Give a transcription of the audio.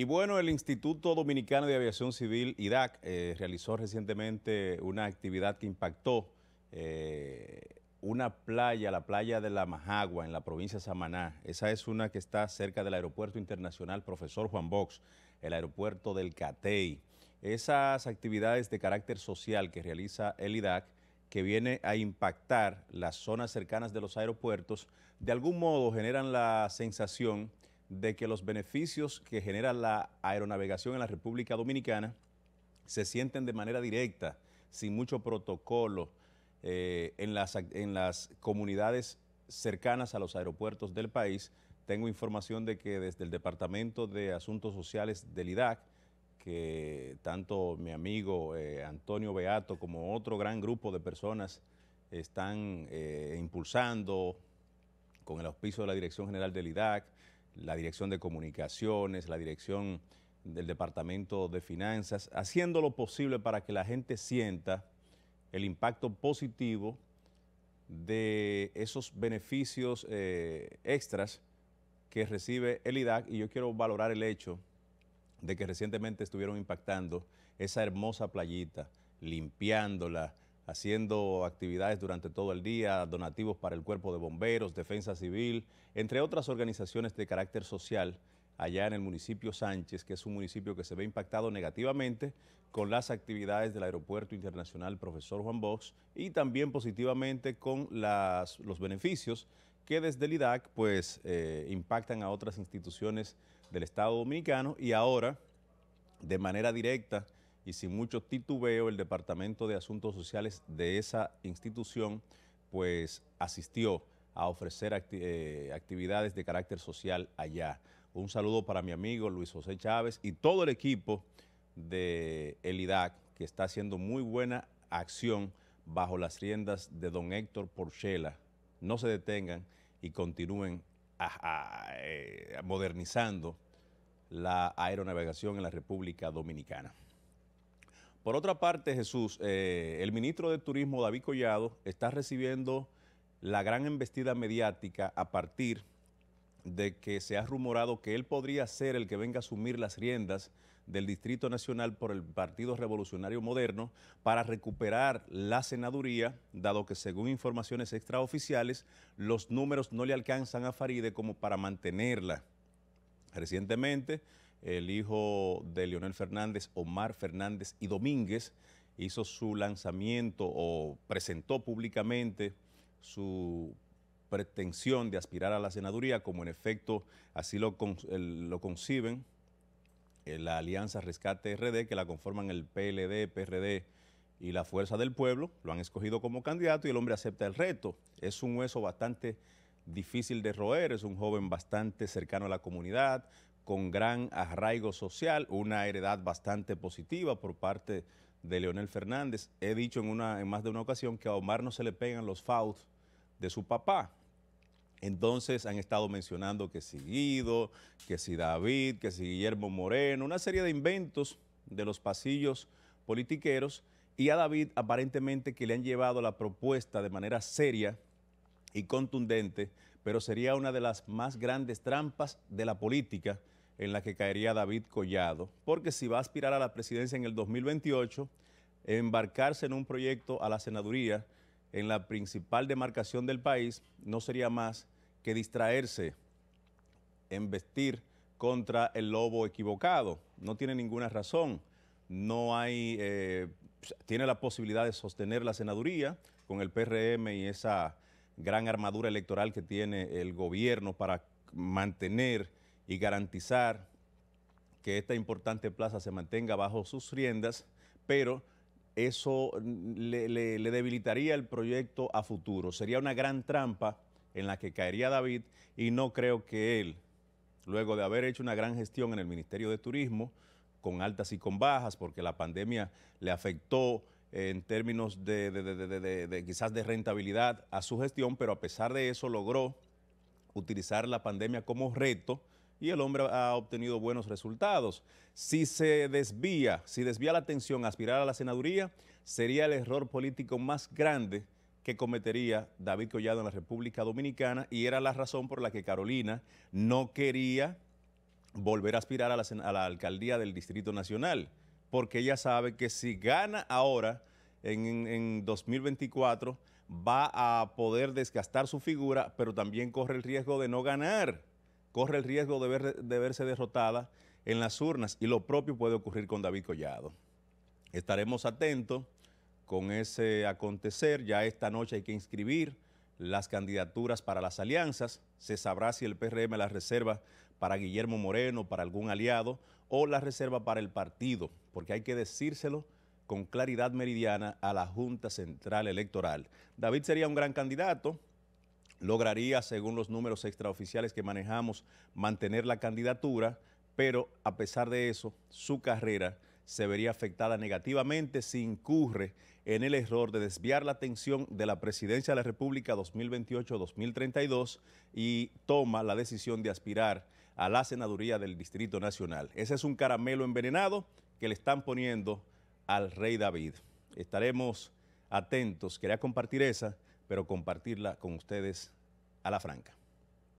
Y bueno, el Instituto Dominicano de Aviación Civil, IDAC, eh, realizó recientemente una actividad que impactó eh, una playa, la playa de La Majagua, en la provincia de Samaná. Esa es una que está cerca del Aeropuerto Internacional Profesor Juan Box, el aeropuerto del Catey. Esas actividades de carácter social que realiza el IDAC, que viene a impactar las zonas cercanas de los aeropuertos, de algún modo generan la sensación de que los beneficios que genera la aeronavegación en la República Dominicana se sienten de manera directa, sin mucho protocolo, eh, en, las, en las comunidades cercanas a los aeropuertos del país. Tengo información de que desde el Departamento de Asuntos Sociales del IDAC, que tanto mi amigo eh, Antonio Beato como otro gran grupo de personas están eh, impulsando con el auspicio de la Dirección General del IDAC, la Dirección de Comunicaciones, la Dirección del Departamento de Finanzas, haciendo lo posible para que la gente sienta el impacto positivo de esos beneficios eh, extras que recibe el IDAC y yo quiero valorar el hecho de que recientemente estuvieron impactando esa hermosa playita, limpiándola, haciendo actividades durante todo el día, donativos para el cuerpo de bomberos, defensa civil, entre otras organizaciones de carácter social allá en el municipio Sánchez, que es un municipio que se ve impactado negativamente con las actividades del Aeropuerto Internacional Profesor Juan Box y también positivamente con los beneficios que desde el IDAC pues, eh, impactan a otras instituciones del Estado Dominicano y ahora de manera directa y sin mucho titubeo el Departamento de Asuntos Sociales de esa institución pues asistió a ofrecer eh, actividades de carácter social allá. Un saludo para mi amigo Luis José Chávez y todo el equipo de el IDAC que está haciendo muy buena acción bajo las riendas de don Héctor Porchela. No se detengan y continúen eh, modernizando la aeronavegación en la República Dominicana. Por otra parte, Jesús, eh, el ministro de Turismo, David Collado, está recibiendo la gran embestida mediática a partir de que se ha rumorado que él podría ser el que venga a asumir las riendas del Distrito Nacional por el Partido Revolucionario Moderno para recuperar la senaduría, dado que según informaciones extraoficiales, los números no le alcanzan a Faride como para mantenerla. Recientemente, el hijo de Leonel Fernández, Omar Fernández y Domínguez, hizo su lanzamiento o presentó públicamente su pretensión de aspirar a la senaduría, como en efecto así lo, lo conciben eh, la Alianza Rescate RD, que la conforman el PLD, PRD y la Fuerza del Pueblo, lo han escogido como candidato y el hombre acepta el reto. Es un hueso bastante difícil de roer, es un joven bastante cercano a la comunidad, con gran arraigo social, una heredad bastante positiva por parte de Leonel Fernández. He dicho en, más de una ocasión que a Omar no se le pegan los fouls de su papá. Entonces han estado mencionando que si Guido, que si David, que si Guillermo Moreno, una serie de inventos de los pasillos politiqueros y a David aparentemente que le han llevado la propuesta de manera seria y contundente, pero sería una de las más grandes trampas de la política en la que caería David Collado, porque si va a aspirar a la presidencia en el 2028, embarcarse en un proyecto a la senaduría en la principal demarcación del país no sería más que distraerse en vestir contra el lobo equivocado. No tiene ninguna razón. No hay, eh, tiene la posibilidad de sostener la senaduría con el PRM y esa gran armadura electoral que tiene el gobierno para mantener y garantizar que esta importante plaza se mantenga bajo sus riendas, pero eso le, debilitaría el proyecto a futuro. Sería una gran trampa en la que caería David y no creo que él, luego de haber hecho una gran gestión en el Ministerio de Turismo, con altas y con bajas, porque la pandemia le afectó en términos de quizás de rentabilidad a su gestión, pero a pesar de eso logró utilizar la pandemia como reto y el hombre ha obtenido buenos resultados. Si se desvía, si desvía la atención a aspirar a la senaduría, sería el error político más grande que cometería David Collado en la República Dominicana y era la razón por la que Carolina no quería volver a aspirar a la, alcaldía del Distrito Nacional, porque ella sabe que si gana ahora, en, en 2024, va a poder desgastar su figura, pero también corre el riesgo de no ganar corre el riesgo de, verse derrotada en las urnas y lo propio puede ocurrir con David Collado. Estaremos atentos con ese acontecer. Ya esta noche hay que inscribir las candidaturas para las alianzas. Se sabrá si el PRM las reserva para Guillermo Moreno, para algún aliado, o las reserva para el partido, porque hay que decírselo con claridad meridiana a la Junta Central Electoral. David sería un gran candidato, lograría, según los números extraoficiales que manejamos, mantener la candidatura, pero a pesar de eso, su carrera se vería afectada negativamente si incurre en el error de desviar la atención de la presidencia de la República 2028-2032 y toma la decisión de aspirar a la senaduría del Distrito Nacional. Ese es un caramelo envenenado que le están poniendo al rey David. Estaremos atentos. Quería compartir esa pero compartirla con ustedes a la franca.